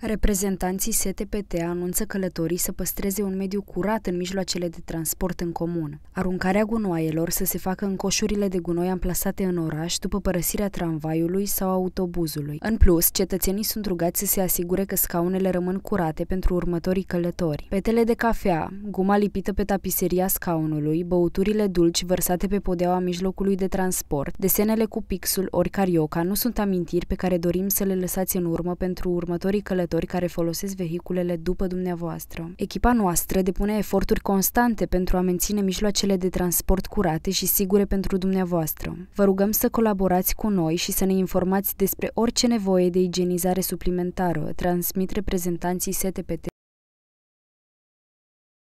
Reprezentanții STPT anunță călătorii să păstreze un mediu curat în mijloacele de transport în comun. Aruncarea gunoaielor să se facă în coșurile de gunoi amplasate în oraș după părăsirea tramvaiului sau autobuzului. În plus, cetățenii sunt rugați să se asigure că scaunele rămân curate pentru următorii călători. Petele de cafea, guma lipită pe tapiseria scaunului, băuturile dulci vărsate pe podeaua mijlocului de transport, desenele cu pixul ori carioca nu sunt amintiri pe care dorim să le lăsați în urmă pentru următorii călători călători care folosesc vehiculele după dumneavoastră. Echipa noastră depune eforturi constante pentru a menține mijloacele de transport curate și sigure pentru dumneavoastră. Vă rugăm să colaborați cu noi și să ne informați despre orice nevoie de igienizare suplimentară, transmit reprezentanții STPT